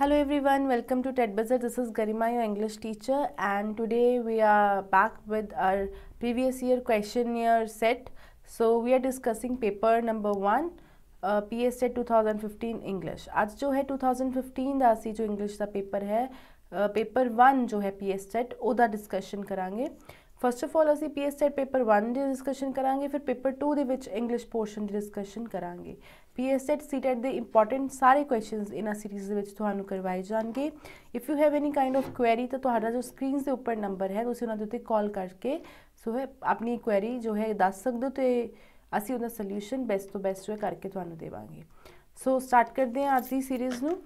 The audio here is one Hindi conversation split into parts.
Hello everyone welcome to TET buzzer this is Garima your English teacher and today we are back with our previous year question year set so we are discussing paper number one P S set two thousand fifteen English आज जो है टू थाउजेंड फिफ्टीन दासी जो इंग्लिश का पेपर है पेपर uh, वन जो है पी एस सेट वह डिस्कशन करा फर्स्ट ऑफ ऑल असी P S set paper one discussion करा फिर पेपर टू के इंग्लिश पोर्शन डिस्कशन करा ਪੀਐਸਐਟ ਸੀਟੈਟ ਦੇ ਇੰਪੋਰਟੈਂਟ ਸਾਰੇ ਕੁਐਸਚਨਸ ਇਨ ਅ ਸੀਰੀਜ਼ ਦੇ ਵਿੱਚ ਤੁਹਾਨੂੰ ਕਰਵਾਏ ਜਾਣਗੇ if you have any kind of query ਤਾਂ ਤੁਹਾਡਾ ਜੋ ਸਕਰੀਨਸ ਦੇ ਉੱਪਰ ਨੰਬਰ ਹੈ ਤੁਸੀਂ ਉਹਨਾਂ ਦੇ ਉੱਤੇ ਕਾਲ ਕਰਕੇ ਸੋ ਹੈ ਆਪਣੀ ਕੁਐਰੀ ਜੋ ਹੈ ਦੱਸ ਸਕਦੇ ਹੋ ਤੇ ਅਸੀਂ ਉਹਦਾ ਸੋਲੂਸ਼ਨ ਬੈਸਟ ਤੋਂ ਬੈਸਟ ਜੋ ਕਰਕੇ ਤੁਹਾਨੂੰ ਦੇਵਾਂਗੇ ਸੋ ਸਟਾਰਟ ਕਰਦੇ ਹਾਂ ਅੱਜ ਦੀ ਸੀਰੀਜ਼ ਨੂੰ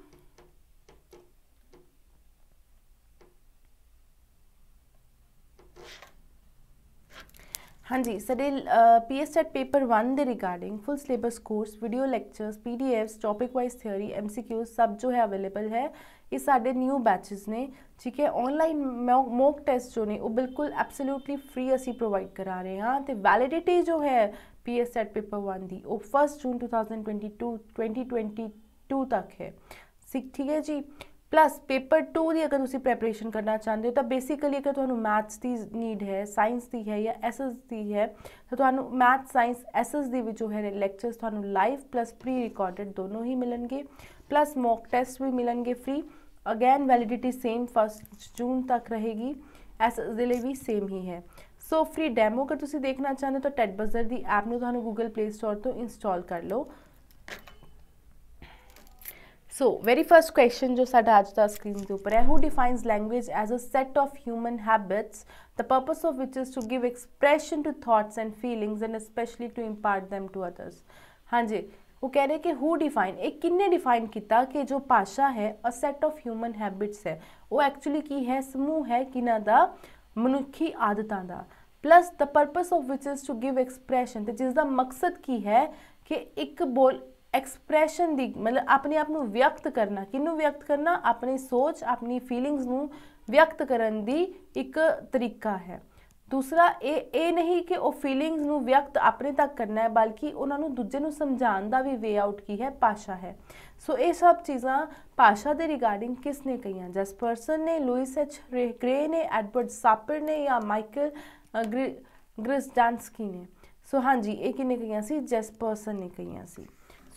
हाँ जी sir P S at paper one दे regarding full syllabus course video lectures P D Fs topic wise theory M C Q सब जो है अवेलेबल है ये साढ़े न्यू बैचेज़ ने ठीक है ऑनलाइन मो मोक टेस्ट जो ने बिल्कुल एबसोल्यूटली फ्री असी प्रोवाइड करा रहे हैं हाँ, तो वैलिडिटी जो है P S at paper one की वो first June two thousand twenty two twenty twenty two तक है ठीक है जी प्लस पेपर टू की अगर तुम प्रैपरेशन करना चाहते हो तो बेसिकली अगर थोड़ा मैथ्स की नीड है सैंस की है या एस एस की है तो मैथ सैंस एस एस दू है लैक्चर थोड़ा लाइव प्लस प्री रिकॉर्डेड दोनों ही मिलने प्लस मॉक टेस्ट भी मिलने free again validity same first June तक रहेगी एस एस दिल भी सेम ही है सो फ्री डेमो अगर तुम देखना चाहते हो तो टैडबजर की ऐप में थोड़ा गूगल प्ले स्टोर तो इंस्टॉल कर लो सो वेरी फर्स्ट क्वेश्चन जो साढ़ा अज का स्क्रीन के उपर है who defines language as a set of human habits the purpose of which is to give expression to thoughts and feelings and especially to impart them to others हाँ जी वो कह रहे हैं कि हु डिफाइन एक किन्ने डिफाइन किया कि जो भाषा है a set of human habits है वो एक्चुअली की है समूह है कि मनुखी आदतों का plus the purpose of which is to give expression जिसका मकसद की है कि एक बोल ਐਕਸਪ੍ਰੈਸ਼ਨ ਦੀ ਮਤਲਬ ਆਪਣੇ ਆਪ ਨੂੰ ਵਿਅਕਤ ਕਰਨਾ ਕਿਨੂੰ ਵਿਅਕਤ ਕਰਨਾ ਆਪਣੀ ਸੋਚ ਆਪਣੀ ਫੀਲਿੰਗਸ ਨੂੰ ਵਿਅਕਤ ਕਰਨ ਦੀ ਇੱਕ ਤਰੀਕਾ ਹੈ ਦੂਸਰਾ ਇਹ ਇਹ ਨਹੀਂ ਕਿ ਉਹ ਫੀਲਿੰਗਸ ਨੂੰ ਵਿਅਕਤ ਆਪਣੇ ਤੱਕ ਕਰਨਾ ਹੈ ਬਲਕਿ ਉਹਨਾਂ ਨੂੰ ਦੂਜੇ ਨੂੰ ਸਮਝਾਉਣ ਦਾ ਵੀ ਵੇ ਆਊਟ ਕੀ ਹੈ ਭਾਸ਼ਾ ਹੈ ਸੋ ਇਹ ਸਭ ਚੀਜ਼ਾਂ ਭਾਸ਼ਾ ਦੇ ਰਿਗਾਰਡਿੰਗ ਕਿਸ ਨੇ ਕਹੀਆਂ ਜਸ ਪਰਸਨ ਨੇ ਲੂਇਸ ਐਚ ਗ੍ਰੇ ਨੇ ਐਡਵਰਡ ਸਾਪਰ ਨੇ ਜਾਂ ਮਾਈਕਲ ਗ੍ਰਿਸ ਡਾਂਸਕੀ ਨੇ ਸੋ ਹਾਂਜੀ ਇਹ ਕਿਨੇ ਕਹੀਆਂ ਸੀ ਜਸ ਪਰਸਨ ਨੇ ਕਹੀਆਂ ਸੀ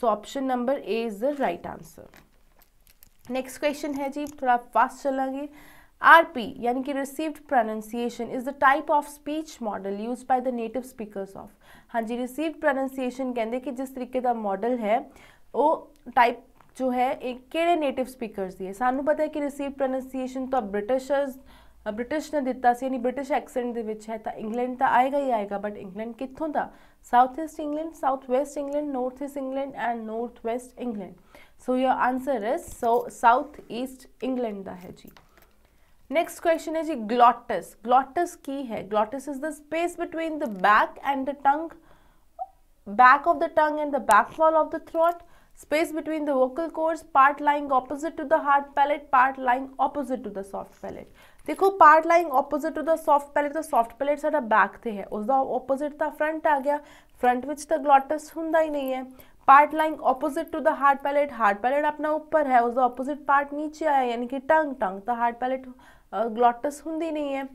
so option number A is the right answer next question है जी थोड़ा फास्ट चलेंगे आरपी यानी कि received pronunciation is the type of speech model used by the native speakers of हाँ जी रिसीव्ड प्रोनाउंसिएशन कहते कि जिस तरीके का मॉडल है वो टाइप जो है एक ਕਿਹੜੇ नेटिव स्पीकर है ਹੈ ਸਾਨੂੰ ਪਤਾ ਹੈ ਕਿ ਰਿਸੀਵ ਪ੍ਰੋਨੰਸੀਏਸ਼ਨ ਤਾਂ ਬ੍ਰਿਟਿਸ਼ਰਸ ਬ੍ਰਿਟਿਸ਼ ਨੇ ਦਿੱਤਾ ਸੀ ਯਾਨੀ ਬ੍ਰਿਟਿਸ਼ ਐਕਸੈਂਟ ਦੇ ਵਿੱਚ ਹੈ ਤਾਂ ਇੰਗਲੈਂਡ ਤਾਂ ਆਏਗਾ ਹੀ ਆਏਗਾ but South East England, South West England, North East England and North West England. So your answer is so South East England दा है जी नेक्स्ट क्वेश्चन है जी ग्लॉटस ग्लॉटस की है glottis is the space between the back and the tongue back of the tongue and the back wall of the throat space between the vocal cords part lying opposite to the hard palate part lying opposite to the soft palate देखो part lying opposite to the soft palate तो सॉफ्ट पैलेट सा बैक से है उसका ओपोजिट का फ्रंट आ गया फ्रंट ਫਰੰਟ तो ग्लॉटस हों ही नहीं है part lying opposite to the hard palate hard palate अपना ऊपर है उसका ऑपोजिट पार्ट नीचे आया यानी कि टंग टंग तो हार्ट पैलेट ग्लॉटस होंगी नहीं है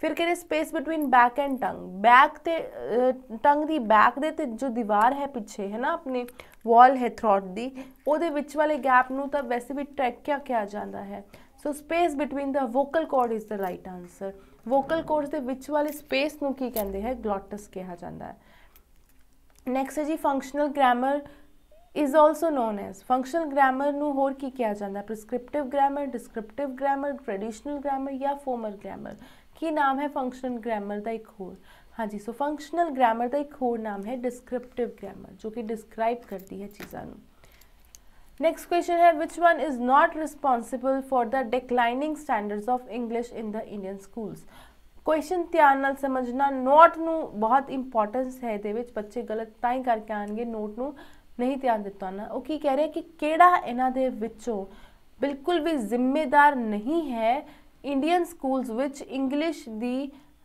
ਫਿਰ ਕਿਹੜੇ space between back and tongue back ਤੇ ਟੰਗ ਦੀ ਬੈਕ ਦੇ ਤੇ ਜੋ ਦੀਵਾਰ ਹੈ ਪਿੱਛੇ ਹੈ ਨਾ ਆਪਣੇ ਵਾਲ ਹੈ ਥਰੋਟ ਦੀ ਉਹਦੇ ਵਿੱਚ ਵਾਲੇ ਗੈਪ ਨੂੰ ਤਾਂ ਵੈਸੇ ਵੀ ਟ੍ਰੈਕਿਆ ਕਿਹਾ ਜਾਂਦਾ ਹੈ so space between the vocal cord is the right answer vocal cord ਦੇ ਵਿੱਚ ਵਾਲੇ ਸਪੇਸ ਨੂੰ ਕੀ ਕਹਿੰਦੇ ਹੈ ਗਲੋਟਸ ਕਿਹਾ ਜਾਂਦਾ ਹੈ ਨੈਕਸਟ ਹੈ ਜੀ functional grammar is also known as functional grammar ਨੂੰ ਹੋਰ ਕੀ ਕਿਹਾ ਜਾਂਦਾ ਹੈ prescriptive grammar descriptive grammar traditional grammar ਜਾਂ ਫੋਰਮਲ ਗ੍ਰਾਮਰ की नाम है फंक्शनल ग्रामर का एक होर हाँ जी सो फंक्शनल ग्रामर का एक होर नाम है डिस्क्रिप्टिव ग्रामर जो कि डिस्क्राइब करती है चीज़ा नैक्सट क्वेश्चन है which one is not responsible for the declining standards of English in the Indian schools question ध्यान समझना नोट न बहुत इंपॉर्टेंस है ये बच्चे गलत ता ही करके आएंगे नोट न नहीं ध्यान दिता होना वह की कह रहे हैं कि कड़ा बिल्कुल भी जिम्मेदार नहीं है Indian schools which English the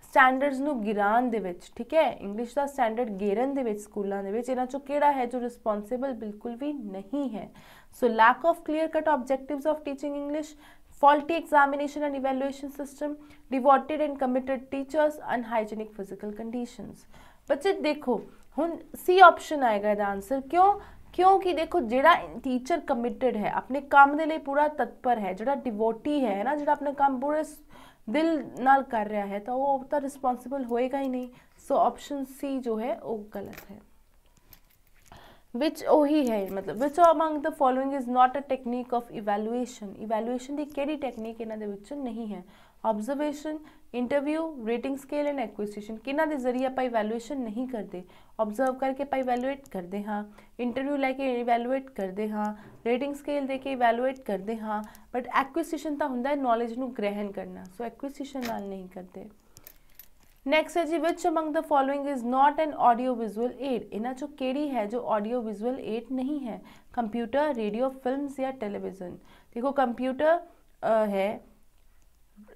standards नो गिरान ठीक है इंग्लिश का स्टैंडर्ड गिरन दे स्कूलों के इन चो केड़ा है जो रिस्पोंसिबल बिल्कुल भी नहीं है so lack of clear cut objectives of teaching English faulty examination and evaluation system devoted and committed teachers unhygienic physical condition बच्चे देखो हूँ सी ऑप्शन आएगा द आंसर क्यों क्योंकि देखो जो टीचर कमिटेड है अपने काम के लिए पूरा तत्पर है जो डिवोटी है ना जो अपने काम पूरे दिल नाल कर रहा है तो वह तो रिसपोंसिबल होएगा ही नहीं सो ऑप्शन सी जो है वो गलत है विच ओ ही है मतलब which among the following is not a technique of evaluation evaluation की कि टेक्निक इन्हों नहीं है observation interview rating scale and acquisition ਕਿਨਾਂ ਦੇ ਜ਼ਰੀਏ ਆਪਾਂ ਇਵੈਲੂਏਸ਼ਨ ਨਹੀਂ ਕਰਦੇ ਆਬਜ਼ਰਵ ਕਰਕੇ ਆਪਾਂ ਇਵੈਲੂਏਟ ਕਰਦੇ ਹਾਂ ਇੰਟਰਵਿਊ ਲੈ ਕੇ ਇਵੈਲੂਏਟ ਕਰਦੇ ਹਾਂ ਰੇਟਿੰਗ ਸਕੇਲ ਦੇ ਕੇ ਇਵੈਲੂਏਟ ਕਰਦੇ ਹਾਂ ਬਟ ਐਕੁਇਸੀਸ਼ਨ ਤਾਂ ਹੁੰਦਾ ਹੈ ਨੌਲੇਜ ਨੂੰ ਗ੍ਰਹਿਣ ਕਰਨਾ ਸੋ ਐਕੁਇਸੀਸ਼ਨ ਨਾਲ ਨਹੀਂ ਕਰਦੇ ਨੈਕਸਟ ਹੈ ਜੀ which among the following is not an audio visual aid ਇਹਨਾਂ ਚੋਂ ਕਿਹੜੀ ਹੈ ਜੋ ਆਡੀਓ ਵਿਜ਼ੂਅਲ ਏਡ ਨਹੀਂ ਹੈ ਕੰਪਿਊਟਰ ਰੇਡੀਓ ਫਿਲਮਸ ਜਾਂ ਟੈਲੀਵਿਜ਼ਨ ਦੇਖੋ ਕੰਪਿਊਟਰ है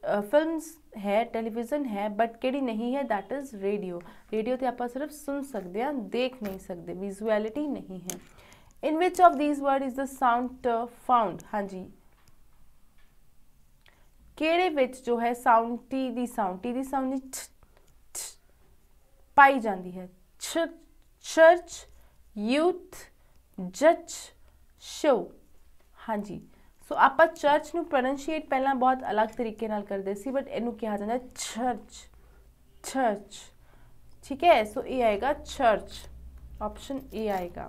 फिल्म है टेलीविजन है बट कि नहीं है दैट इज़ रेडियो रेडियो तो आप सिर्फ सुन सकते हैं देख नहीं सकते विजुअलिटी नहीं है in which of this word is the sound found हाँ जी केड़े विच जो है साउंड टी दी साउंड टी दी साउंड छ पाई जाती है छ चर्च यूथ जच शो हाँ जी सो आप चर्च ਨੂੰ ਪ੍ਰੋਨੰਸ਼ੀਏਟ ਪਹਿਲਾਂ बहुत अलग तरीके करते बट ਸੀ कहा जाता ਕਿਹਾ ਜਾਂਦਾ ਚਰਚ ठीक है सो ए आएगा चर्च ऑप्शन ए आएगा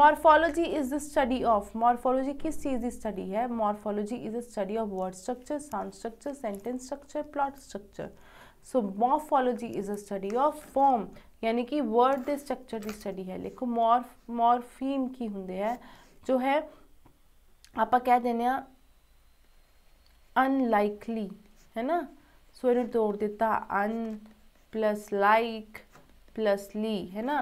morphology is the study of morphology किस चीज़ की स्टडी है morphology is the study of word structure sound structure sentence structure plot structure so morphology is the study of form यानी कि वर्ड के स्ट्रक्चर की स्टडी है लिखो मॉर्फ मॉरफीम की होंगे है जो है आप कह ਦਿੰਨੇ ਆ ਅਨਲਾਈਕਲੀ ਹੈ ਨਾ ਸੋ ਇਹਨੂੰ ਤੋੜ प्लस लाइक प्लस ली है ना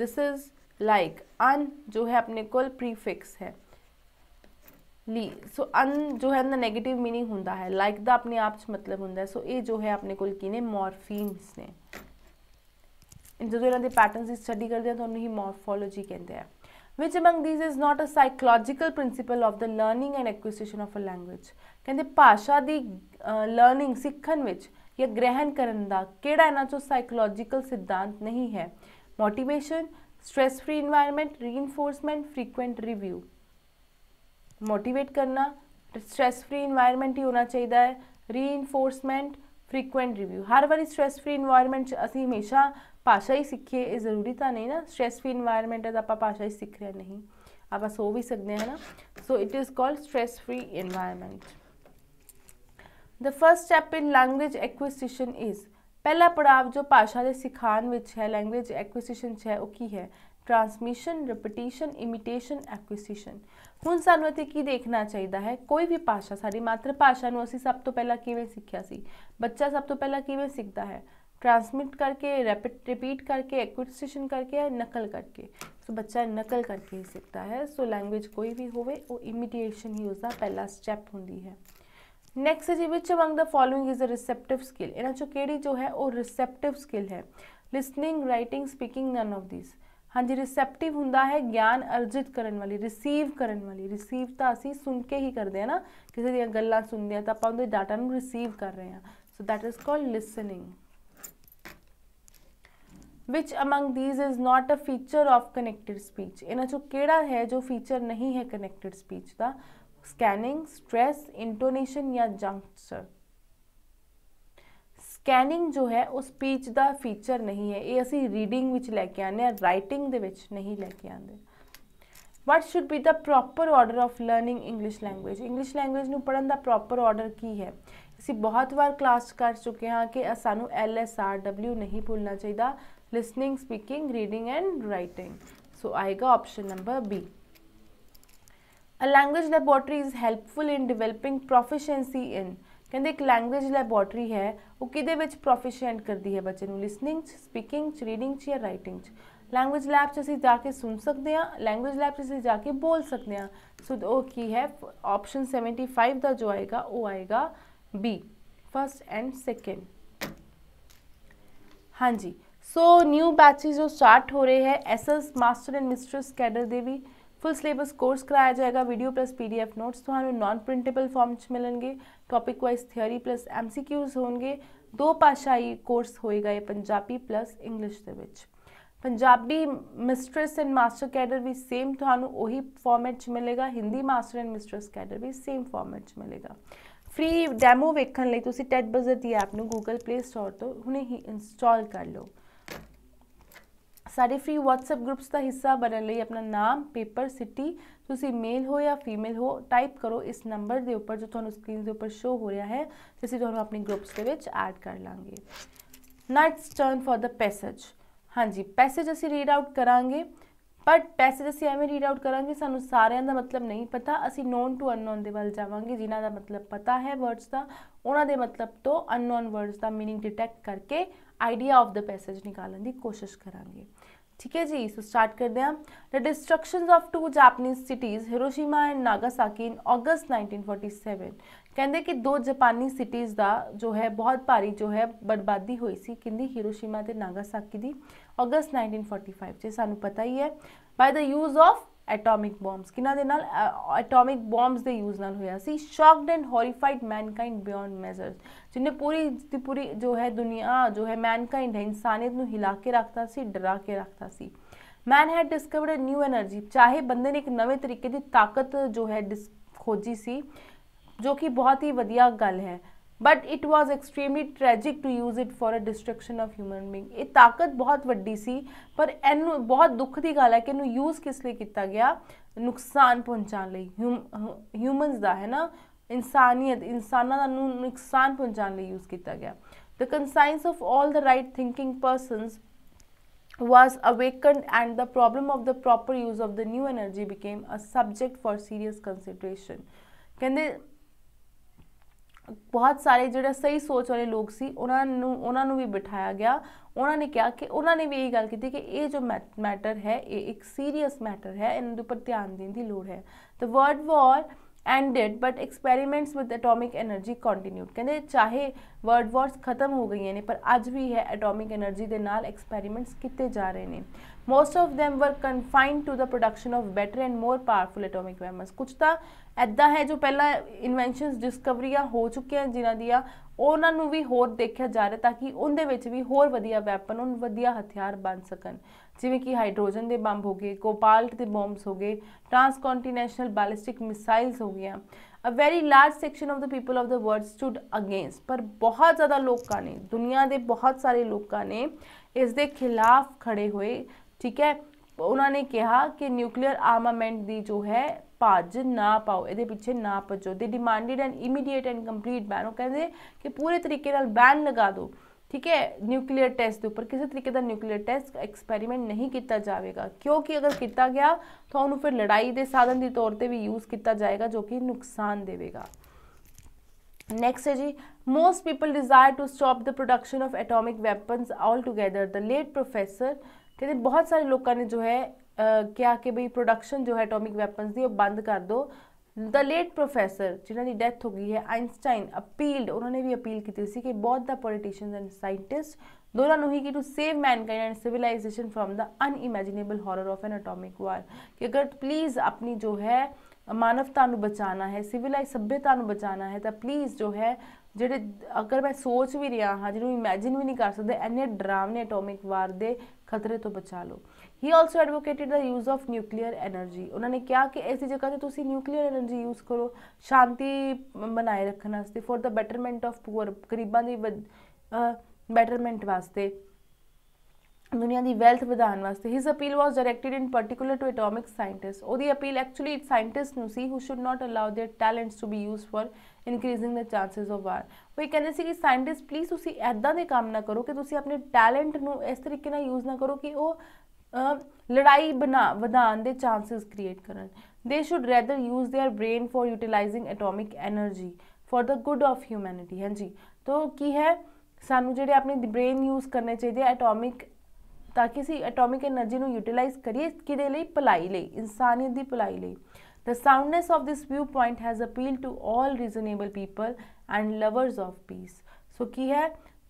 दिस इज लाइक अन जो है अपने को प्रीफिक्स है ली सो अन जो है ना नेगेटिव मीनिंग होंगे है लाइक द अपने आप मतलब होंगे सो so, ये जो है अपने को ने मॉरफीम्स ने जो इन्होंने पैटर्न की स्टडी करते हैं तो उन्होंने ही मॉर्फोलॉजी कहते हैं which among these is not a psychological principle of the learning and acquisition of a language ਕਹਿੰਦੇ ਭਾਸ਼ਾ ਦੀ ਲਰਨਿੰਗ ਸਿੱਖਣ ਵਿੱਚ ਜਾਂ ਗ੍ਰਹਿਣ ਕਰਨ ਦਾ ਕਿਹੜਾ ਇਹਨਾਂ ਚੋਂ ਸਾਈਕੋਲੋਜੀਕਲ ਸਿਧਾਂਤ ਨਹੀਂ ਹੈ motivation stress free environment reinforcement frequent review motivate ਕਰਨਾ ਸਟ्रेस ਫ੍ਰੀ এনवायरमेंट ਹੀ ਹੋਣਾ ਚਾਹੀਦਾ ਹੈ ਰੀਇਨਫੋਰਸਮੈਂਟ ਫ੍ਰੀਕੁਐਂਟ ਰਿਵਿਊ ਹਰ ਵਾਰੀ ਸਟ्रेस ਫ੍ਰੀ এনवायरमेंट ਅਸੀਂ ਹਮੇਸ਼ਾ ਭਾਸ਼ਾ ਹੀ ਸਿੱਖੀਏ ਇਹ ਜ਼ਰੂਰੀ ਤਾਂ ਨਹੀਂ ਨਾ ਸਟ੍ਰੈਸ ਫ੍ਰੀ এনवायरमेंट ਹੈ ਤਾਂ ਆਪਾਂ ਭਾਸ਼ਾ ਹੀ ਸਿੱਖ ਰਹੇ ਨਹੀਂ ਆਪਾਂ ਸੋ ਵੀ ਸਕਦੇ ਹਾਂ ਨਾ so it is called stress free environment the first step in language acquisition is ਪਹਿਲਾ ਪੜਾਵ ਜੋ ਭਾਸ਼ਾ ਦੇ ਸਿਖਾਣ ਵਿੱਚ ਹੈ ਲੈਂਗੁਏਜ ਐਕਵਿਜ਼ੀਸ਼ਨ 'ਚ ਹੈ ਉਹ ਕੀ ਹੈ ਟ੍ਰਾਂਸਮਿਸ਼ਨ ਰਿਪੀਟੀਸ਼ਨ ਇਮੀਟੇਸ਼ਨ ਐਕਵਿਜ਼ੀਸ਼ਨ ਹੁਣ ਸਾਨੂੰ ਇੱਥੇ ਕੀ ਦੇਖਣਾ ਚਾਹੀਦਾ ਹੈ ਕੋਈ ਵੀ ਭਾਸ਼ਾ ਸਾਡੀ ਮਾਤਰ ਭਾਸ਼ਾ ਨੂੰ ਅਸੀਂ ਸਭ ਤੋਂ ਪਹਿਲਾਂ ਕਿਵੇਂ ਸਿੱਖਿਆ ਸੀ ਬੱਚਾ ਸਭ ਤੋਂ ਪਹਿਲਾਂ ਕਿਵੇਂ ਸਿੱਖਦਾ ਹੈ ट्रांसमिट करके रेपिड रिपीट करके एक्विटेशन करके या नकल करके सो तो so, बच्चा नकल करके ही सीखता है सो so, लैंग्वेज कोई भी होवे वो इमिटेशन ही उसका पहला स्टैप होंगी है नैक्सट जी which among the following is a receptive skill इन्हें चो कि जो है वो रिसैप्टिव स्किल है listening writing speaking none of this हाँ जी रिसेप्टिव हों है ज्ञान अर्जित करने वाली रिसीव करने वाली रिसीव तो असी सुन के ही करते हैं ना किसी दल सुनते हैं तो आप डाटा रिसीव कर रहे हैं so that is called listening which among these is not a feature of connected speech ਇਹਨਾਂ ਚੋਂ ਕਿਹੜਾ ਹੈ ਜੋ ਫੀਚਰ ਨਹੀਂ ਹੈ ਕਨੈਕਟਡ ਸਪੀਚ ਦਾ ਸਕੈਨਿੰਗ ਸਟ੍ਰੈਸ ਇੰਟੋਨੇਸ਼ਨ ਜਾਂ ਜੰਕਚਰ ਸਕੈਨਿੰਗ ਜੋ ਹੈ ਉਹ ਸਪੀਚ ਦਾ ਫੀਚਰ ਨਹੀਂ ਹੈ ਇਹ ਅਸੀਂ ਰੀਡਿੰਗ ਵਿੱਚ ਲੈ ਕੇ ਆਨੇ ਆ ਰਾਈਟਿੰਗ ਦੇ ਵਿੱਚ ਨਹੀਂ ਲੈ ਕੇ ਆਂਦੇ what should be the proper order of learning English language English language ਨੂੰ ਪੜਨ ਦਾ ਪ੍ਰੋਪਰ ਆਰਡਰ ਕੀ ਹੈ ਅਸੀਂ ਬਹੁਤ ਵਾਰ ਕਲਾਸ ਕਰ ਚੁੱਕੇ ਹਾਂ ਕਿ ਸਾਨੂੰ ਐਲ ਐਸ ਆਰ ਡਬਲਯੂ ਨਹੀਂ ਭੁੱਲਣਾ ਚਾਹੀਦਾ listening speaking reading and writing so आएगा option number B a language laboratory is helpful in developing proficiency in कहते एक लैंग्वेज लैबोरेटरी है वो कि प्रोफिशेंट करती है बच्चे लिसनिंग स्पीकिंग रीडिंग या राइटिंग लैंगुएज लैब असं जाके सुन सकते हैं लैंगुएज लैब से जाके बोल सकते हैं सो so, की है ऑप्शन सैवनटी फाइव का जो आएगा वह आएगा बी फस्ट एंड सैकेंड हाँ जी सो न्यू बैचेज जो स्टार्ट हो रहे हैं S S master and mistress cadre देवी फुल सिलेबस कोर्स कराया जाएगा वीडियो प्लस एफ नोट्स तो नॉन प्रिंटेबल फॉर्म्स मिलेंगे topic wise theory plus M Qs होंगे दो भाषाई कोर्स होएगा ये पंजाबी प्लस इंग्लिश के Punjabi mistress and master cadre भी सेम थानू ਤੁਹਾਨੂੰ ਉਹੀ ਫਾਰਮੈਟ 'ਚ ਮਿਲੇਗਾ Hindi master and mistress cadre ਵੀ ਸੇਮ ਫਾਰਮੈਟ 'ਚ ਮਿਲੇਗਾ ਫ੍ਰੀ ਡੈਮੋ ਵੇਖਣ ਲਈ ਤੁਸੀਂ ਟੈਡ ਬਜ਼ਰ ਦੀ ਐਪ ਨੂੰ Google Play Store ਤੋਂ तो ਸਾਡੇ ਫ੍ਰੀ WhatsApp ਗਰੁੱਪਸ ਦਾ ਹਿੱਸਾ ਬਣਨ ਲਈ ਆਪਣਾ ਨਾਮ ਪੇਪਰ ਸਿਟੀ ਤੁਸੀਂ ਮੇਲ ਹੋ ਜਾਂ ਫੀਮੇਲ ਹੋ ਟਾਈਪ ਕਰੋ ਇਸ ਨੰਬਰ ਦੇ ਉੱਪਰ ਜੋ ਤੁਹਾਨੂੰ ਸਕਰੀਨ ਦੇ ਉੱਪਰ ਸ਼ੋ ਹੋ ਰਿਹਾ ਹੈ ਅਸੀਂ ਤੁਹਾਨੂੰ ਆਪਣੇ ਗਰੁੱਪਸ ਦੇ ਵਿੱਚ ਐਡ ਕਰ ਲਾਂਗੇ next turn for the passage ਹਾਂਜੀ ਪੈਸੇਜ ਅਸੀਂ ਰੀਡ ਆਊਟ ਕਰਾਂਗੇ ਬਟ ਪੈਸੇਜ ਅਸੀਂ ਐਵੇਂ ਰੀਡ ਆਊਟ ਕਰਾਂਗੇ ਸਾਨੂੰ ਸਾਰਿਆਂ ਦਾ ਮਤਲਬ ਨਹੀਂ ਪਤਾ ਅਸੀਂ ਨੋਨ ਟੂ ਅਨਨੋਨ ਦੇ ਵੱਲ ਜਾਵਾਂਗੇ ਜਿਨ੍ਹਾਂ ਦਾ ਮਤਲਬ ਪਤਾ ਹੈ ਵਰਡਸ ਦਾ ਉਹਨਾਂ ਦੇ ਮਤਲਬ ਤੋਂ ਅਨਨੋਨ ਵਰਡਸ ਦਾ मीनिंग ਡਿਟੈਕਟ ਕਰਕੇ ਆਈਡੀਆ ਆਫ ਦ ਪੈਸੇਜ ਨਿਕਾਲਣ ਦੀ ਕੋਸ਼ਿਸ਼ ਕਰਾਂਗੇ ठीक है जी सो स्टार्ट कर दें हम the destruction of two Japanese cities Hiroshima and Nagasaki in August 1947 कहते कि दो जापानी सिटीज़ का जो है बहुत भारी जो है बर्बादी हुई सी कहती हिरोशिमा तो नागासाकी की अगस्त 1945 जो सूँ पता ही है by the use of atomic bombs कि एटोमिक बॉम्बस के यूज न हो shocked and horrified mankind beyond measures जिन्हें पूरी पूरी जो है दुनिया जो है मैनकाइंड है इंसानियत को हिला के रखता से डरा के रखता से man had discovered a new energy चाहे बंदे ने एक नवे तरीके की ताकत जो है डिस खोजी सी जो कि बहुत ही वजिया गल है but it was extremely tragic to use it for a destruction of human being ਇਹ ਤਾਕਤ ਬਹੁਤ ਵੱਡੀ ਸੀ ਪਰ ਇਹਨੂੰ ਬਹੁਤ ਦੁੱਖ ਦੀ ਗੱਲ ਹੈ ਕਿ ਇਹਨੂੰ ਯੂਜ਼ ਕਿਸ ਲਈ ਕੀਤਾ ਗਿਆ ਨੁਕਸਾਨ ਪਹੁੰਚਾਉਣ ਲਈ ਹਿਊਮਨਸ ਦਾ ਹੈ ਨਾ ਇਨਸਾਨੀਅਤ ਇਨਸਾਨਾਂ ਦਾ ਨੂੰ ਨੁਕਸਾਨ ਪਹੁੰਚਾਉਣ ਲਈ ਯੂਜ਼ ਕੀਤਾ ਗਿਆ the conscience of all the right thinking persons was awakened and the problem of the proper use of the new energy became a subject for serious consideration ਕਹਿੰਦੇ बहुत सारे जो सही सोच वाले लोग से उन्होंने उन्होंने भी बिठाया गया उन्होंने कहा कि उन्होंने भी यही गल की कि ये जो मै मैटर है ये एक सीरीयस मैटर है इन पर ध्यान देने की लड़ है तो world war ended but experiments with atomic energy continued कहते चाहे वर्ल्ड वॉर खत्म हो गई ने पर अज भी है एटोमिक एनर्जी के नाल एक्सपैरीमेंट्स किए जा रहे हैं most of them were confined to the production of better and more powerful atomic वैमर्स कुछ तो ਐਦਾਂ ਹੈ ਜੋ ਪਹਿਲਾਂ ਇਨਵੈਂਸ਼ਨਸ ਡਿਸਕਵਰੀਆਂ ਹੋ ਚੁੱਕੀਆਂ ਜਿਨ੍ਹਾਂ ਦੀਆਂ ਉਹਨਾਂ ਨੂੰ ਵੀ ਹੋਰ ਦੇਖਿਆ ਜਾ ਰਿਹਾ ਤਾਂ ਕਿ ਉਹਦੇ ਵਿੱਚ ਵੀ ਹੋਰ ਵਧੀਆ ਵੈਪਨ ਉਹ ਵਧੀਆ ਹਥਿਆਰ ਬਣ ਸਕਣ ਜਿਵੇਂ ਕਿ ਹਾਈਡਰੋਜਨ ਦੇ ਬੰਬ ਹੋ ਗਏ ਕੋਪਾਲਟ ਦੇ ਬੰਬਸ ਹੋ ਗਏ ਟ੍ਰਾਂਸਕੌਂਟੀਨੈਂਟਲ ਬੈਲਿਸਟਿਕ ਮਿਸਾਈਲਸ ਹੋ ਗਈਆਂ a very large section of the people of the world stood against ਪਰ ਬਹੁਤ ਜ਼ਿਆਦਾ ਲੋਕਾਂ ਨੇ ਦੁਨੀਆ ਦੇ ਬਹੁਤ ਸਾਰੇ ਲੋਕਾਂ ਨੇ ਇਸ ਦੇ ਖਿਲਾਫ ਖੜੇ ਹੋਏ ਠੀਕ ਹੈ ਉਹਨਾਂ ਨੇ ਕਿਹਾ ਕਿ ਨਿਊਕਲੀਅਰ ਆਰਮਾਮੈਂਟ ਦੀ ਜੋ ਹੈ भज ना पाओ ये ਪਿੱਛੇ ना भजो दे demanded and immediate and complete ban वो कहें कि पूरे तरीके बैन लगा दो ठीक है न्यूक्लीयर टेस्ट के उपर किसी तरीके का न्यूक्लीयर टैस एक्सपैरीमेंट नहीं किया जाएगा क्योंकि अगर किया गया तो उन्होंने फिर लड़ाई के साधन के तौर पर भी यूज़ किया जाएगा जो कि नुकसान देगा नैक्सट है जी most people desire to stop the production of atomic weapons altogether the late professor कहते बहुत सारे लोगों ने जो है क्या कि भाई प्रोडक्शन जो है एटॉमिक वेपन्स की वो बंद कर दो द लेट प्रोफेसर जिन्होंने डैथ हो गई है आइनसटाइन अपील्ड उन्होंने भी अपील की थी सी कि both the politicians and scientist दोनों ही कि to save mankind and civilisation from the unimaginable horror of an atomic war कि अगर प्लीज़ अपनी जो है मानवता ਨੂੰ ਬਚਾਣਾ ਹੈ ਸਿਵਲਾਈਜ਼ ਸਭਿਅਤਾ ਨੂੰ ਬਚਾਣਾ ਹੈ ਤਾਂ ਪਲੀਜ਼ ਜੋ ਹੈ ਜਿਹੜੇ ਅਗਰ ਮੈਂ ਸੋਚ ਵੀ ਰਿਹਾ ਹਾਂ ਜਿਹਨੂੰ ਇਮੇਜਿਨ ਵੀ ਨਹੀਂ ਕਰ ਸਕਦੇ ਐਨੇ ਡਰਾਵਨੇ ਐਟੋਮਿਕ ਵਾਰ ਦੇ ਖਤਰੇ ਤੋਂ ਬਚਾ ਹੀ also advocated the use of nuclear energy ਉਹਨਾਂ ਨੇ ਕਿਹਾ ਕਿ ਐਸੀ ਜਗ੍ਹਾ ਤੇ ਤੁਸੀਂ ਨਿਊਕਲੀਅਰ એનર્ਜੀ ਯੂਜ਼ ਕਰੋ ਸ਼ਾਂਤੀ ਬਣਾਏ ਰੱਖਣ ਵਾਸਤੇ for the betterment of poor ਗਰੀਬਾਂ ਦੀ ਬੈਟਰਮੈਂਟ ਵਾਸਤੇ ਦੁਨੀਆ ਦੀ ਵੈਲਥ ਵਧਾਉਣ ਵਾਸਤੇ his appeal was directed in particular to atomic scientist ਉਹਦੀ ਅਪੀਲ ਐਕਚੁਅਲੀ ਸਾਇੰਟਿਸਟ ਨੂੰ ਸੀ who should not allow their talents to be used for increasing the chances of war ਉਹ ਕਹਿੰਦੇ ਸੀ ਕਿ ਸਾਇੰਟਿਸਟ ਪਲੀਜ਼ ਤੁਸੀਂ ਐਦਾਂ ਦੇ ਕੰਮ ਨਾ ਕਰੋ ਕਿ ਤੁਸੀਂ ਆਪਣੇ ਟੈਲੈਂਟ ਨੂੰ ਇਸ ਤਰੀਕੇ ਨਾਲ ਯੂਜ਼ ਨਾ ਕਰੋ ਕਿ ਉਹ ਲੜਾਈ ਬਣਾ ਵਧਾਉਣ ਦੇ ਚਾਂਸਸ ਕ੍ਰੀਏਟ ਕਰਨ ਦੇ should rather use their brain for utilising atomic energy for the good of humanity ਹਾਂਜੀ ਤੋਂ ਕੀ ਹੈ ਸਾਨੂੰ ਜਿਹੜੇ ਆਪਣੇ ਬ੍ਰੇਨ ਯੂਜ਼ ਕਰਨੇ ਚਾਹੀਦੇ ਐਟੋਮਿਕ ਤਾਂ ਕਿ ਅਸੀਂ ਐਟੋਮਿਕ એનર્ਜੀ ਨੂੰ ਯੂਟਿਲਾਈਜ਼ ਕਰੀਏ ਕਿਹਦੇ ਲਈ ਭਲਾਈ ਲਈ ਇਨਸਾਨੀਅਤ ਦੀ ਭਲਾਈ ਲਈ The soundness of this viewpoint has appealed to all reasonable people and lovers of peace. So, की है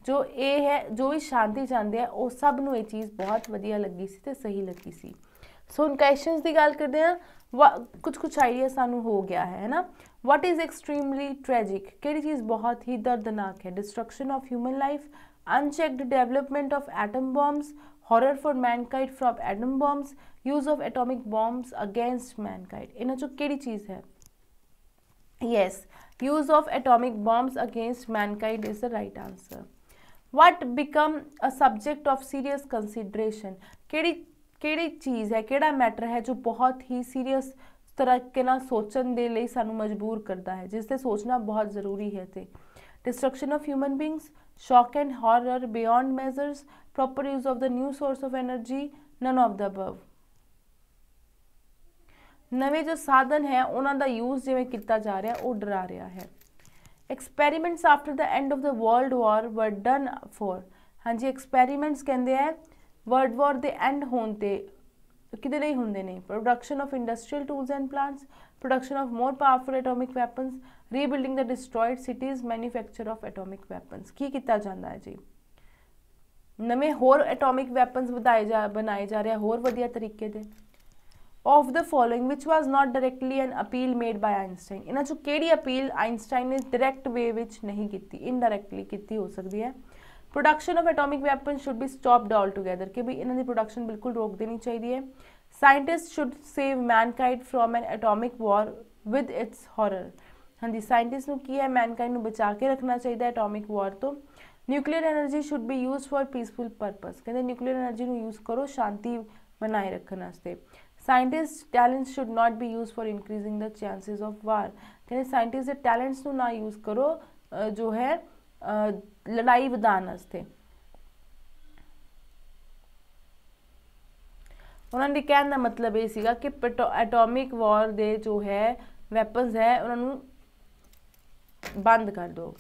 जो ये है जो भी शांति चाहते हैं वो सब न चीज़ बहुत वजिए लगी सी ते सही लगी सी सो हम क्वेश्चन की गल करते हैं व कुछ कुछ आइडिया सू हो गया है ना वट इज़ एक्सट्रीमली ट्रैजिक कि चीज़ बहुत ही दर्दनाक है destruction of human life unchecked development of atom bombs horror for mankind from atom bombs use of atomic bombs against mankind इन चो कि चीज़ है yes use of atomic bombs against mankind is the right answer what become a subject of serious consideration ਕਿਹੜੀ ਕਿਹੜੀ ਚੀਜ਼ ਹੈ ਕਿਹੜਾ ਮੈਟਰ ਹੈ ਜੋ ਬਹੁਤ ਹੀ ਸੀਰੀਅਸ ਤਰੀਕੇ ਨਾਲ ਸੋਚਣ ਦੇ ਲਈ ਸਾਨੂੰ ਮਜਬੂਰ ਕਰਦਾ ਹੈ ਜਿਸ ਤੇ ਸੋਚਣਾ ਬਹੁਤ ਜ਼ਰੂਰੀ ਹੈ ਤੇ destruction of human beings, shock and horror beyond measures proper use of the new source of energy, none of the above. ਨਵੇਂ ਜੋ ਸਾਧਨ ਹੈ ਉਹਨਾਂ ਦਾ ਯੂਜ਼ ਜਿਵੇਂ ਕੀਤਾ ਜਾ ਰਿਹਾ ਉਹ ਡਰਾ ਰਿਹਾ ਹੈ experiments after the end of the world war were done for हाँ जी एक्सपैरीमेंट्स कहें वर्ल्ड वॉर के एंड होने कि होंगे ने production of industrial tools and plants production of more powerful atomic weapons rebuilding the destroyed cities manufacture of atomic weapons की किया जाता है जी नवे होर एटोमिक वैपनस बधाए जा बनाए जा रहे होर वधिया तरीके से of the following which was not directly an appeal made by Einstein ਇਹਨਾਂ ਚੋਂ ਕਿਹੜੀ appeal Einstein ਨੇ direct way ਵਿੱਚ ਨਹੀਂ ਕੀਤੀ indirectly ਕੀਤੀ ਹੋ ਸਕਦੀ ਹੈ production of atomic weapon should be stopped altogether ਕਿ ਵੀ ਇਹਨਾਂ ਦੀ ਪ੍ਰੋਡਕਸ਼ਨ ਬਿਲਕੁਲ ਰੋਕ ਦੇਣੀ ਚਾਹੀਦੀ ਹੈ scientist should save mankind from an atomic war with its horror ਹਾਂਜੀ ਸਾਇੰਟਿਸਟ ਨੂੰ ਕੀ ਹੈ ਮੈਨਕਾਈਂਡ ਨੂੰ ਬਚਾ ਕੇ ਰੱਖਣਾ ਚਾਹੀਦਾ ਹੈ ਐਟੋਮਿਕ ਵਾਰ ਤੋਂ nuclear energy should be used for peaceful purpose ਕਹਿੰਦੇ ਨਿਊਕਲੀਅਰ એનર્ਜੀ ਨੂੰ ਯੂਜ਼ ਕਰੋ ਸ਼ਾਂਤੀ ਬਣਾਏ ਰੱਖਣ ਵਾਸਤੇ scientist talents should not be used for increasing the chances of war ਕਹਿੰਦੇ ਸਾਇੰਟਿਸਟ ਦੇ ਟੈਲੈਂਟਸ ਨੂੰ ਨਾ ਯੂਜ਼ ਕਰੋ ਜੋ ਹੈ ਲੜਾਈ ਵਧਾਉਣ ਵਾਸਤੇ ਉਹਨਾਂ ਦੇ ਕਹਿਣ ਦਾ ਮਤਲਬ ਇਹ ਸੀਗਾ ਕਿ ਐਟੋਮਿਕ ਵਾਰ ਦੇ ਜੋ ਹੈ ਵੈਪਨਸ ਹੈ ਉਹਨਾਂ ਨੂੰ ਬੰਦ ਕਰ ਦਿਓ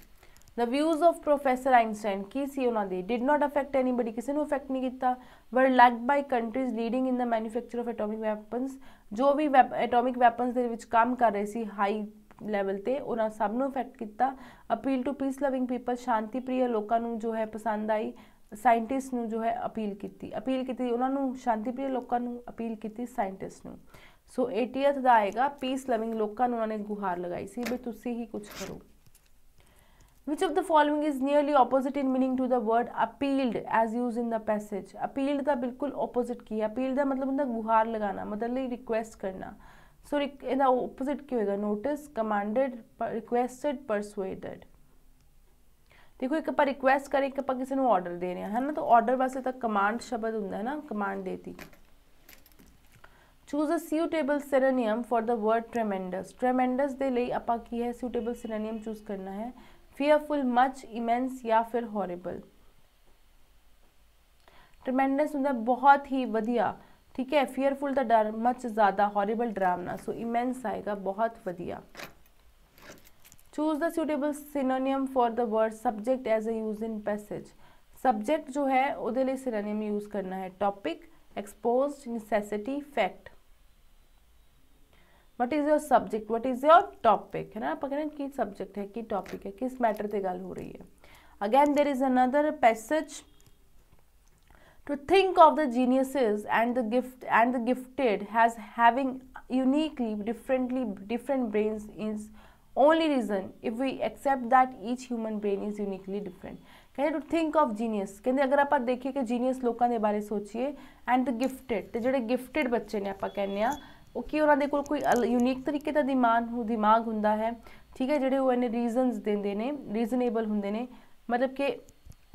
the views of professor Einstein ਕੀ ਸੀ ਉਹਨਾਂ ਦੇ ਡਿਡ ਨਾਟ ਅਫੈਕਟ ਐਨੀਬਾਡੀ ਕਿਸੇ ਨੂੰ ਅਫੈਕਟ ਨਹੀਂ ਕੀਤਾ were lacked by countries leading in the manufacture of atomic weapons ਜੋ ਵੀ ਐਟੋਮਿਕ ਵੈਪਨਸ ਦੇ ਵਿੱਚ ਕੰਮ ਕਰ ਰਹੇ ਸੀ ਹਾਈ ਲੈਵਲ ਤੇ ਉਹਨਾਂ ਸਭ ਨੂੰ ਅਫੈਕਟ ਕੀਤਾ appeal to peace loving people ਸ਼ਾਂਤੀ ਪ੍ਰਿਯ ਲੋਕਾਂ ਨੂੰ ਜੋ ਹੈ ਪਸੰਦ ਆਈ ਸਾਇੰਟਿਸਟ ਨੂੰ ਜੋ ਹੈ ਅਪੀਲ ਕੀਤੀ ਅਪੀਲ ਕੀਤੀ ਉਹਨਾਂ ਨੂੰ ਸ਼ਾਂਤੀ ਪ੍ਰਿਯ ਲੋਕਾਂ ਨੂੰ ਅਪੀਲ ਕੀਤੀ ਸਾਇੰਟਿਸਟ ਨੂੰ ਸੋ 80th ਦਾ ਆਏਗਾ ਪੀਸ ਲਵਿੰਗ ਲੋਕਾਂ ਨੂੰ ਉਹਨਾਂ ਨੇ ਗੁਹਾਰ ਲਗਾਈ ਸੀ ਵੀ ਤੁਸੀਂ ਹੀ ਕੁਝ ਕਰੋ Which of the following is nearly opposite in meaning to the word appealed as used in the passage? Appealed का बिल्कुल opposite की है appealed का मतलब उनका गुहार लगाना मतलब ये request करना so सो इनका opposite क्यों होगा notice commanded requested persuaded देखो एक पर request करें एक पर किसी ने order दे रहे हैं है ना तो order वास्ते तक command शब्द होंगे है ना command देती choose a suitable synonym for the word tremendous tremendous दे ले ਆਪਾਂ ਕੀ ਹੈ ਸੂਟੇਬਲ ਸਿਨੋਨਿਮ ਚੂਜ਼ ਕਰਨਾ ਹੈ फियरफुल मच इमेंस या फिर हॉरेबल ट्रमेंडस मतलब बहुत ही वधिया ठीक है फियरफुल का तो डर मच ज़्यादा हॉरेबल डरावना सो इमेंस आएगा बहुत वधिया choose the suitable synonym for the word subject as a use in passage subject जो है वो सिनोनियम यूज़ करना है topic expose necessity fact what is your subject what is your topic hai na apa keh rahe subject hai ki topic hai kis matter te gal ho rahi hai again there is another passage to think of the geniuses and the gifted has having uniquely differently different brains is only reason if we accept that each human brain is uniquely different can you think of genius can agar apa dekhiye ke genius lokan de bare sochiye and the gifted te jehde gifted bacche ne apa kehne ਉਹ ਕੀ ਉਹਨਾਂ ਦੇ ਕੋਲ ਕੋਈ ਯੂਨੀਕ ਤਰੀਕੇ ਦਾ ਦਿਮਾਗ ਹੋ ਦਿਮਾਗ ਹੁੰਦਾ ਹੈ ਠੀਕ ਹੈ ਜਿਹੜੇ ਉਹ ਇਹਨੇ ਰੀਜ਼ਨਸ ਦਿੰਦੇ ਨੇ ਰੀਜ਼ਨੇਬਲ ਹੁੰਦੇ ਨੇ ਮਤਲਬ ਕਿ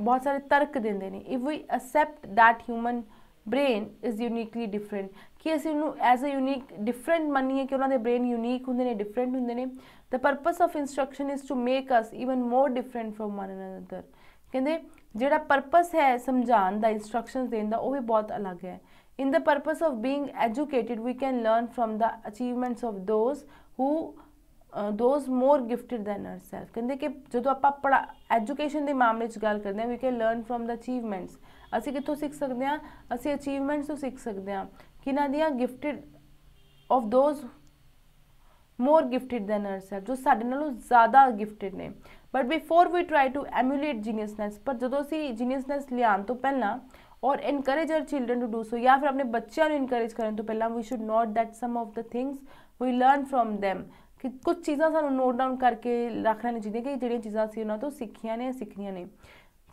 ਬਹੁਤ ਸਾਰੇ ਤਰਕ ਦਿੰਦੇ ਨੇ if we accept that human brain is uniquely different ਕਿ ਅਸੀਂ ਉਹਨੂੰ ਐਜ਼ ਅ ਯੂਨੀਕ ਡਿਫਰੈਂਟ ਮੰਨੀਏ ਕਿ ਉਹਨਾਂ ਦੇ ਬ੍ਰੇਨ ਯੂਨੀਕ ਹੁੰਦੇ ਨੇ ਡਿਫਰੈਂਟ ਹੁੰਦੇ ਨੇ the purpose of instruction is to make us even more different from one another ਕਹਿੰਦੇ ਜਿਹੜਾ ਪਰਪਸ ਹੈ ਸਮਝਾਉਣ ਦਾ ਇਨਸਟਰਕਸ਼ਨਸ ਦੇਣ ਦਾ ਉਹ ਵੀ ਬਹੁਤ ਅਲੱਗ ਹੈ In the purpose of being educated, we can learn from the achievements of those who those more gifted than ourself ਕਹਿੰਦੇ ਕਿ ਜਦੋਂ ਆਪਾਂ ਪੜਾ ਐਜੂਕੇਸ਼ਨ ਦੇ ਮਾਮਲੇ 'ਚ ਗੱਲ ਕਰਦੇ ਆ ਵੀ ਕਿ ਲਰਨ ਫਰਮ ਦਾ ਅਚੀਵਮੈਂਟਸ ਅਸੀਂ ਕਿੱਥੋਂ ਸਿੱਖ ਸਕਦੇ ਆ ਅਸੀਂ ਅਚੀਵਮੈਂਟਸ ਤੋਂ ਸਿੱਖ ਸਕਦੇ ਆ ਕਿਨਾਂ ਦੀਆਂ gifted of those more gifted than ourself ਜੋ ਸਾਡੇ ਨਾਲੋਂ ਜ਼ਿਆਦਾ ਗਿਫਟਡ ਨੇ but before we try to emulate geniusness ਪਰ ਜਦੋਂ ਅਸੀਂ ਜੀਨੀਅਸਨੈਸ ਲਿਆਉਣ ਤੋਂ ਪਹਿਲਾਂ और encourage our children to do so या फिर अपने बच्चों इनकरेज करन तो पहला we should note that some of the things we learn from them ਕਿ ਕੁਝ ਚੀਜ਼ਾਂ ਸਾਨੂੰ ਨੋਟ ਡਾਊਨ ਕਰਕੇ ਰੱਖ ਲੈਣੀ ਚਾਹੀਦੀਆਂ ਕਿ ਜਿਹੜੀਆਂ ਚੀਜ਼ਾਂ ਅਸੀਂ ਉਹਨਾਂ ਤੋਂ ਸਿੱਖੀਆਂ ਨੇ ਸਿੱਖਣੀਆਂ ਨੇ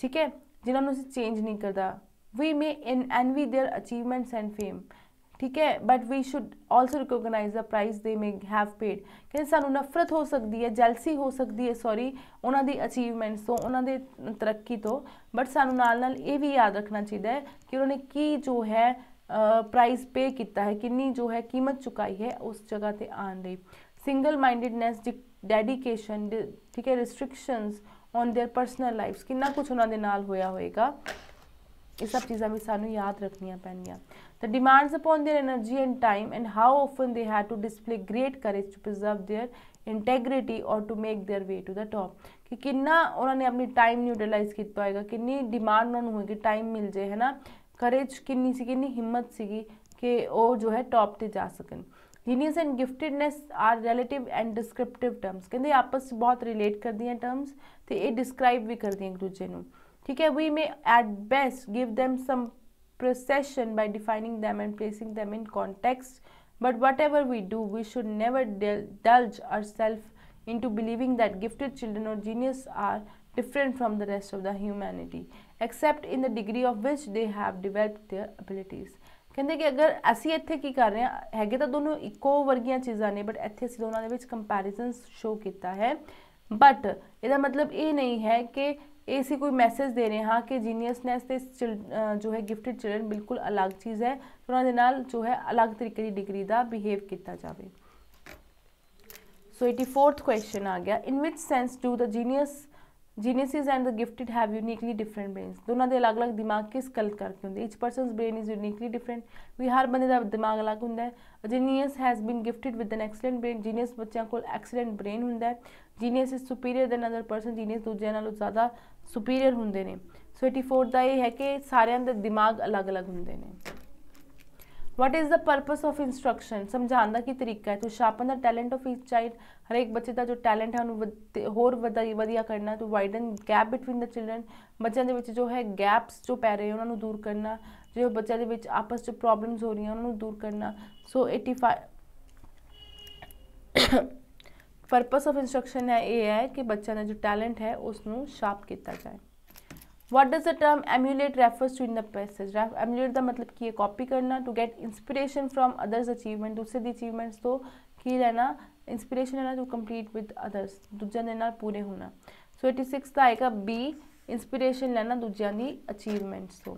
ਠੀਕ ਹੈ ਜਿਨ੍ਹਾਂ ਨੂੰ ਅਸੀਂ ਚੇਂਜ ਨਹੀਂ ਕਰਦਾ we may envy their achievements and fame ਠੀਕ ਹੈ but we should also recognise the price they may have paid ਕਿ ਸਾਨੂੰ ਨਫ਼ਰਤ ਹੋ ਸਕਦੀ ਹੈ ਜੈਲਸੀ ਹੋ ਸਕਦੀ ਹੈ ਸੌਰੀ ਉਹਨਾਂ ਦੀ ਅਚੀਵਮੈਂਟਸ ਤੋਂ ਉਹਨਾਂ ਦੇ ਤਰੱਕੀ ਤੋਂ ਬਟ ਸਾਨੂੰ ਨਾਲ ਨਾਲ ਇਹ ਵੀ ਯਾਦ ਰੱਖਣਾ ਚਾਹੀਦਾ ਹੈ ਕਿ ਉਹਨਾਂ ਨੇ ਕੀ ਜੋ ਹੈ ਪ੍ਰਾਈਸ ਪੇ ਕੀਤਾ ਹੈ ਕਿੰਨੀ ਜੋ ਹੈ ਕੀਮਤ ਚੁਕਾਈ ਹੈ ਉਸ ਜਗ੍ਹਾ ਤੇ ਆਣ ਲਈ ਸਿੰਗਲ ਮਾਈਂਡਡਨੈਸ ਡੈਡੀਕੇਸ਼ਨ ਠੀਕ ਹੈ restrictions on their personal lives ਕਿੰਨਾ ਕੁਝ ਉਹਨਾਂ ਦੇ ਨਾਲ ਹੋਇਆ ਹੋਏਗਾ ਇਹ ਸਭ ਚੀਜ਼ਾਂ ਵੀ ਸਾਨੂੰ ਯਾਦ ਰੱਖਣੀਆਂ ਪੈਣੀਆਂ the demands upon their energy and time and how often they had to display great courage to preserve their integrity और to make their way to the top कि कितना उन्होंने अपनी टाइम न्यूट्रलाइज की पाएगा कितनी डिमांड उन्होंने हुई कि टाइम मिल जाए है ना करेज किन्नी सी किन्नी हिम्मत सीगी कि वो जो है टॉप ते जा सकन genius and giftedness are relative and descriptive terms कहते आपस बहुत रिलेट कर दिए टर्म्स तो ये डिस्क्राइब भी कर दिए एक दूजे ठीक है we may at best give them some procession by defining them and placing them in context. But whatever we do, we should never indulge ourselves into believing that gifted children or genius are different from the rest of the humanity, except in the degree of which they have developed their abilities. ਕਹਿੰਦੇ ਕਿ ਅਗਰ ਅਸੀਂ ਇੱਥੇ ਕੀ ਕਰ ਰਹੇ ਹਾਂ ਹੈਗੇ ਤਾਂ ਦੋਨੋਂ ਇੱਕੋ ਵਰਗੀਆਂ ਚੀਜ਼ਾਂ ਨੇ ਬਟ ਇੱਥੇ ਅਸੀਂ ਦੋਨਾਂ ਦੇ ਵਿੱਚ ਕੰਪੈਰੀਜ਼ਨ ਸ਼ੋ ਕੀਤਾ ਹੈ ਬਟ ਇਹਦਾ ਮਤਲਬ ਇਹ ਨਹੀਂ ਹੈ ਕਿ ਇਹ ਸੀ ਕੋਈ ਮੈਸੇਜ ਦੇ ਰਹੇ ਹਾਂ ਕਿ ਜੀਨੀਅਸਨੈਸ ਤੇ ਜੋ ਹੈ ਗਿਫਟਡ ਚਿਲड्रन ਬਿਲਕੁਲ ਅਲੱਗ ਚੀਜ਼ ਹੈ ਉਹਨਾਂ ਦੇ ਨਾਲ ਜੋ ਹੈ ਅਲੱਗ ਤਰੀਕੇ ਦੀ ਡਿਗਰੀ ਦਾ ਬਿਹੇਵ ਕੀਤਾ ਜਾਵੇ ਸੋ 84th ਕੁਐਸਚਨ ਆ ਗਿਆ in which sense do the genius geniuses and the gifted have uniquely different brains ਦੋਨਾਂ ਦੇ ਅਲੱਗ-ਅਲੱਗ ਦਿਮਾਗ ਕਿਸ ਕਲ ਕਰਕੇ ਹੁੰਦੇ each person's brain is uniquely different ਵੀ ਹਰ ਬੰਦੇ ਦਾ ਦਿਮਾਗ ਅਲੱਗ ਹੁੰਦਾ ਹੈ genius has been gifted with an excellent brain genius ਬੱਚਿਆਂ ਕੋਲ ਐਕਸਲੈਂਟ ਬ੍ਰੇਨ ਹੁੰਦਾ ਹੈ genius is superior than other person genius ਦੂਜਿਆਂ ਨਾਲੋਂ ਜ਼ਿਆਦਾ ਸੁਪੀਰੀਅਰ ਹੁੰਦੇ ਨੇ ਸੋ 84 ਦਾ ਇਹ ਹੈ ਕਿ ਸਾਰਿਆਂ ਦੇ ਦਿਮਾਗ ਅਲੱਗ-ਅਲੱਗ ਹੁੰਦੇ ਨੇ what is the purpose of instruction ਸਮਝਾਉਣ ਦਾ ਕੀ ਤਰੀਕਾ ਹੈ to sharpen the talent of each child ਹਰ ਇੱਕ ਬੱਚੇ ਦਾ ਜੋ ਟੈਲੈਂਟ ਹੈ ਉਹਨੂੰ ਹੋਰ ਵਧੀਆ ਕਰਨਾ to widen gap between the children ਬੱਚਿਆਂ ਦੇ ਵਿੱਚ ਜੋ ਹੈ ਗੈਪਸ ਜੋ ਪੈ ਰਹੇ ਉਹਨਾਂ ਨੂੰ ਦੂਰ ਕਰਨਾ ਜੋ ਬੱਚਿਆਂ ਦੇ ਵਿੱਚ ਆਪਸ ਵਿੱਚ ਪ੍ਰੋਬਲਮਸ ਹੋ ਰਹੀਆਂ ਉਹਨਾਂ ਨੂੰ ਦੂਰ ਕਰਨਾ ਸੋ 85 परपज ऑफ इंस्ट्रक्शन है ये है कि बच्चा ने जो टैलेंट है उसनों शार्प किया जाए what does the term emulate refers to in the passage emulate का मतलब की है कॉपी करना to get inspiration from others achievement दूसरे की अचीवमेंट्स तो की लेना इंस्पीरेशन लेना टू कंप्लीट विद अदरस दूजे पूरे होना सो एटी सिक्स का आएगा बी इंस्पीरेशन लेना दूजे अचीवमेंट्स तो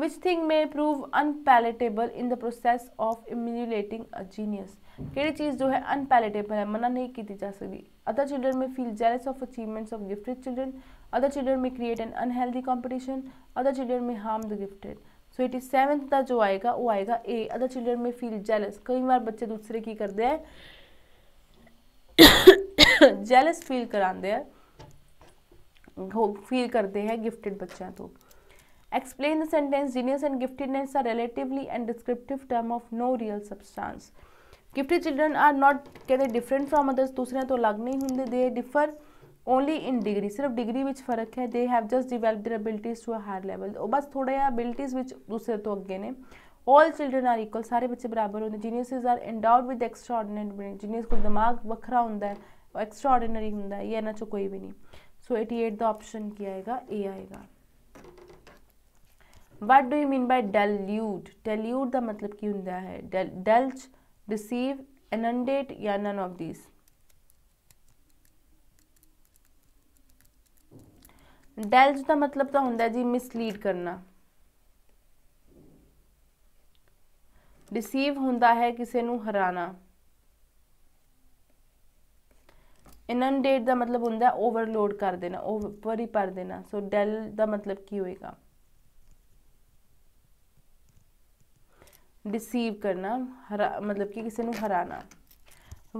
which thing may prove unpalatable in the process of emulating a genius केड़ी चीज़ जो है अनपैलेटेबल है मना नहीं की जा सकती other children may feel jealous of achievements of gifted children other children may create an unhealthy competition other children may harm the gifted so it is seven का जो आएगा वो आएगा A other children may feel jealous कई बार बच्चे दूसरे की करते हैं जेलस फील कराते हैं फील करते हैं गिफ्टेड बच्चों तो explain the sentence genius and giftedness are relatively and descriptive term of no real substance gifted children are not कहते डिफरेंट फ्रॉम अदरस दूसरे तो अलग नहीं होंगे they differ only in degree सिर्फ डिग्री में फर्क है they have just develop their abilities to a higher level बस थोड़े अबिलिटीज दूसरे तो अगे ने ऑल चिल्ड्रन आर इक्वल सारे बच्चे बराबर होंगे genius are endowed with extraordinary genius को दिमाग वक्रा हों एक्सट्राऑर्डनरी हों इन चो कोई भी नहीं सो एटी एट का ऑप्शन की आएगा ए आएगा what do you mean by deluded deluded का मतलब की होंगे है डेल डेल्च deceive inundate या none of these ਡੈਲਜ ਦਾ ਮਤਲਬ ਤਾਂ ਹੁੰਦਾ ਜੀ ਮਿਸਲੀਡ ਕਰਨਾ ਡਿਸੀਵ ਹੁੰਦਾ ਹੈ ਕਿਸੇ ਨੂੰ ਹਰਾਣਾ ਇਨੰਡੇਟ ਦਾ ਮਤਲਬ ਹੁੰਦਾ ਓਵਰਲੋਡ ਕਰ ਦੇਣਾ ਓਵਰ ਭਰੀ ਭਰ ਦੇਣਾ ਸੋ ਡੈਲ ਦਾ ਮਤਲਬ ਕੀ ਹੋਏਗਾ डिसीव करना हरा मतलब कि किसी हराना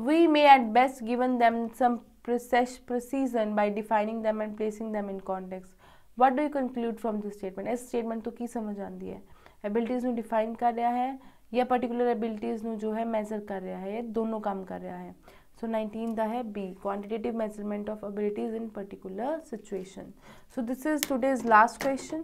we may at best given them some procession by defining them and placing them in context what do you conclude from this statement इस स्टेटमेंट तो की समझ आती है एबिलिटीज़ डिफाइन कर रहा है या पर्टिकुलर एबिलिटीज़ में जो है मेजर कर रहा है दोनों काम कर रहा है सो नाइनटीन द है B quantitative measurement of abilities in particular situation so this is today's last question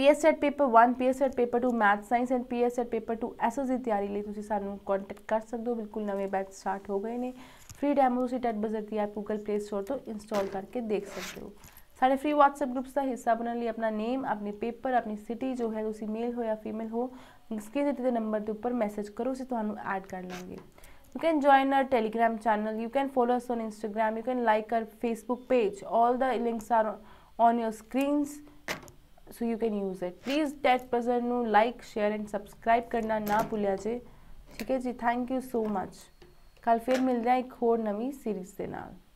PSTET paper 1 PSTET paper two math science and PSTET paper 2 SS S S ਲਈ ਤੁਸੀਂ ਸਾਨੂੰ कॉन्टैक्ट कर सकते हो बिल्कुल नवे बैच स्टार्ट हो गए हैं फ्री डैमो टैट बजर की ऐप गूगल प्ले स्टोर तो इंस्टॉल करके देख सकते हो साढ़े फ्री व्हाट्सएप ग्रुप्स का हिस्सा बनने लिए अपना नेम अपने पेपर अपनी सिटी जो है उसी मेल हो या फीमेल हो स्क्रीन सिटी के नंबर के उपर मैसेज करो उसे तो ऐड कर लेंगे you can join our Telegram channel you can follow us on Instagram you can like our Facebook page all the links are on your screens so you can use it please that puzzle nu like share and subscribe ਕਰਨਾ ਨਾ ਭੁੱਲਿਆ ਜੇ ਠੀਕ ਹੈ ਜੀ ਥੈਂਕ ਯੂ ਸੋ ਮੱਚ ਕੱਲ ਫਿਰ ਮਿਲਦੇ ਆ ਇੱਕ ਹੋਰ ਨਵੀਂ ਸੀਰੀਜ਼ ਦੇ ਨਾਲ